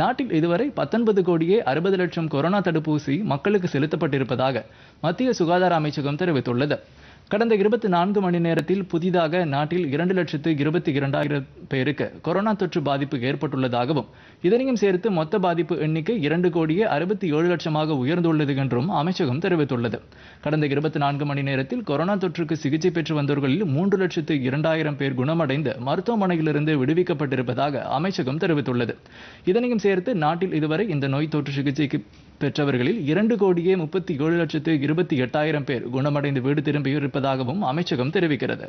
நாட்டில் இதுவரை பத்தொன்பது கோடியே அறுபது லட்சம் கொரோனா தடுப்பூசி மக்களுக்கு செலுத்தப்பட்டிருப்பதாக மத்திய சுகாதார அமைச்சகம் தெரிவித்துள்ளது கடந்த இருபத்தி நான்கு மணி நேரத்தில் புதிதாக நாட்டில் இரண்டு லட்சத்து இருபத்தி இரண்டாயிரம் பேருக்கு கொரோனா தொற்று பாதிப்பு ஏற்பட்டுள்ளதாகவும் இதனையும் சேர்த்து மொத்த பாதிப்பு எண்ணிக்கை இரண்டு கோடியே அறுபத்தி ஏழு லட்சமாக உயர்ந்துள்ளது என்றும் அமைச்சகம் தெரிவித்துள்ளது கடந்த இருபத்தி நான்கு மணி நேரத்தில் கொரோனா தொற்றுக்கு சிகிச்சை பெற்று வந்தவர்களில் மூன்று லட்சத்து இரண்டாயிரம் பேர் குணமடைந்து மருத்துவமனையிலிருந்து விடுவிக்கப்பட்டிருப்பதாக அமைச்சகம் தெரிவித்துள்ளது இதனையும் சேர்த்து நாட்டில் இதுவரை இந்த நோய் தொற்று சிகிச்சைக்கு பெற்றவர்களில் இரண்டு கோடியே முப்பத்தி ஏழு லட்சத்து இருபத்தி எட்டாயிரம் பேர் குணமடைந்து வீடு திரும்பியிருப்ப இருப்பதாகவும் அமைச்சகம் தெரிவிக்கிறது